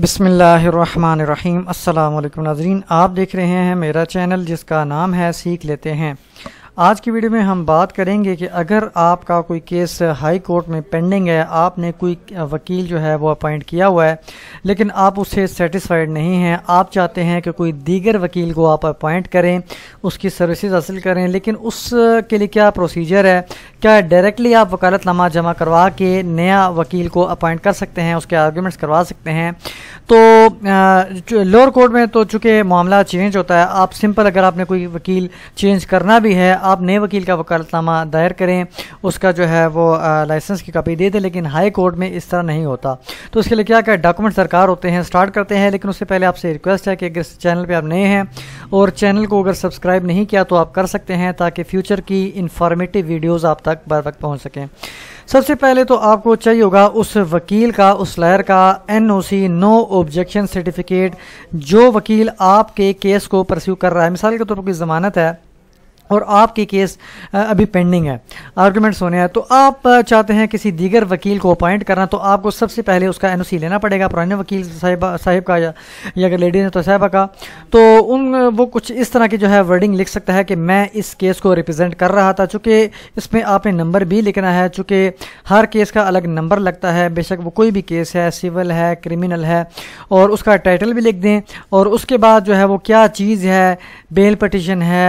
बिसमीम् अल्लाम नाजरीन आप देख रहे हैं मेरा चैनल जिसका नाम है सीख लेते हैं आज की वीडियो में हम बात करेंगे कि अगर आपका कोई केस हाई कोर्ट में पेंडिंग है आपने कोई वकील जो है वो अपॉइंट किया हुआ है लेकिन आप उससे सेटिस्फाइड नहीं हैं आप चाहते हैं कि कोई दीगर वकील को आप अपॉइंट करें उसकी सर्विसेज हासिल करें लेकिन उसके लिए क्या प्रोसीजर है क्या डायरेक्टली आप वकालतनामा जमा करवा के नया वकील को अपॉइंट कर सकते हैं उसके आर्ग्यूमेंट्स करवा सकते हैं तो लोअर कोर्ट में तो चूँकि मामला चेंज होता है आप सिंपल अगर आपने कोई वकील चेंज करना भी है आप नए वकील का वकालतनामा दायर करें उसका जो है वो लाइसेंस की कॉपी दे दें लेकिन हाई कोर्ट में इस तरह नहीं होता तो उसके लिए क्या क्या डॉक्यूमेंट सरकार होते हैं स्टार्ट करते हैं लेकिन उससे पहले आपसे रिक्वेस्ट है कि अगर चैनल पर आप नए हैं और चैनल को अगर सब्सक्राइब नहीं किया तो आप कर सकते हैं ताकि फ्यूचर की इन्फॉर्मेटिव वीडियोज़ आप तक बर वक्त पहुँच सकें सबसे पहले तो आपको चाहिए होगा उस वकील का उस लायर का एनओसी नो ऑब्जेक्शन सर्टिफिकेट जो वकील आपके केस को परस्यू कर रहा है मिसाल के तौर तो पर कोई ज़मानत है और आपकी केस अभी पेंडिंग है आर्गुमेंट्स होने हैं तो आप चाहते हैं किसी दीगर वकील को अपॉइंट करना तो आपको सबसे पहले उसका एन लेना पड़ेगा पुराने वकील साहिब साहिब का या, या अगर लेडीज ने तो साहिबा का तो उन वो कुछ इस तरह की जो है वर्डिंग लिख सकता है कि मैं इस केस को रिप्रेजेंट कर रहा था चूँकि इसमें आपने नंबर भी लिखना है चूँकि हर केस का अलग नंबर लगता है बेशक वो कोई भी केस है सिविल है क्रिमिनल है और उसका टाइटल भी लिख दें और उसके बाद जो है वो क्या चीज़ है बेल पटिशन है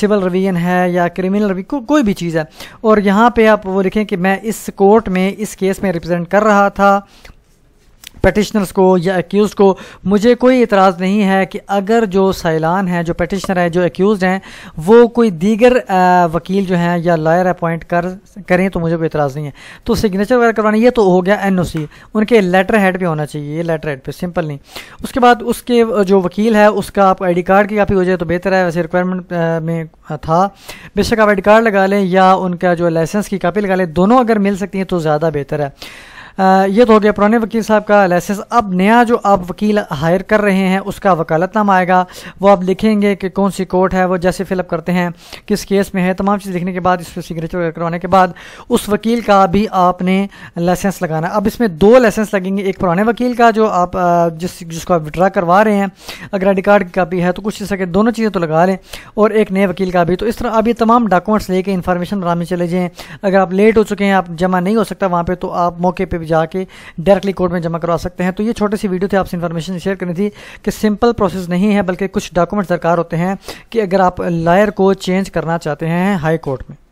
सिविल रिवीजन है या क्रिमिनल रिवीजन को, कोई भी चीज़ है और यहाँ पे आप वो लिखें कि मैं इस कोर्ट में इस केस में रिप्रेजेंट कर रहा था पटिशनर्स को या एक्यूज़ को मुझे कोई इतराज़ नहीं है कि अगर जो सैलान हैं जो पटिशनर हैं जो एक्यूज़ हैं वो कोई दीगर वकील जो हैं या लॉयर अपॉइंट कर करें तो मुझे कोई इतराज़ नहीं है तो सिग्नेचर वगैरह करवाना ये तो हो गया एन उनके लेटर हेड पर होना चाहिए लेटर हेड पर सिंपल नहीं उसके बाद उसके जो वकील है उसका आप आई कार्ड की कापी हो जाए तो बेहतर है वैसे रिक्वायरमेंट में था बेशक आप आई कार्ड लगा लें या उनका जो लाइसेंस की कापी लगा लें दोनों अगर मिल सकती हैं तो ज़्यादा बेहतर है ये तो हो गया पुराने वकील साहब का लाइसेंस अब नया जो आप वकील हायर कर रहे हैं उसका वकालतनामा आएगा वो आप लिखेंगे कि कौन सी कोर्ट है वो जैसे फिलअप करते हैं किस केस में है तमाम चीज़ लिखने के बाद इस पर सिग्नेचर करवाने के बाद उस वकील का भी आपने लाइसेंस लगाना अब इसमें दो लाइसेंस लगेंगे एक पुराने वकील का जो आप जिस जिसको आप विड्रा करवा रहे हैं अगर आई कार्ड की कापी है तो कुछ इस तरह दोनों चीज़ें तो लगा लें और एक नए वकील का भी तो इस तरह आप ये तमाम डॉक्यूमेंट्स लेके इन्फॉर्मेशन बनाने चले जाएँ अगर आप लेट हो चुके हैं आप जमा नहीं हो सकता वहाँ पर तो आप मौके पर भी जाके डायरेक्टली कोर्ट में जमा करवा सकते हैं तो ये छोटे सी वीडियो थे आपसे इन्फॉर्मेशन शेयर करनी थी कि सिंपल प्रोसेस नहीं है बल्कि कुछ डॉक्यूमेंट्स दरकार होते हैं कि अगर आप लायर को चेंज करना चाहते हैं हाई कोर्ट में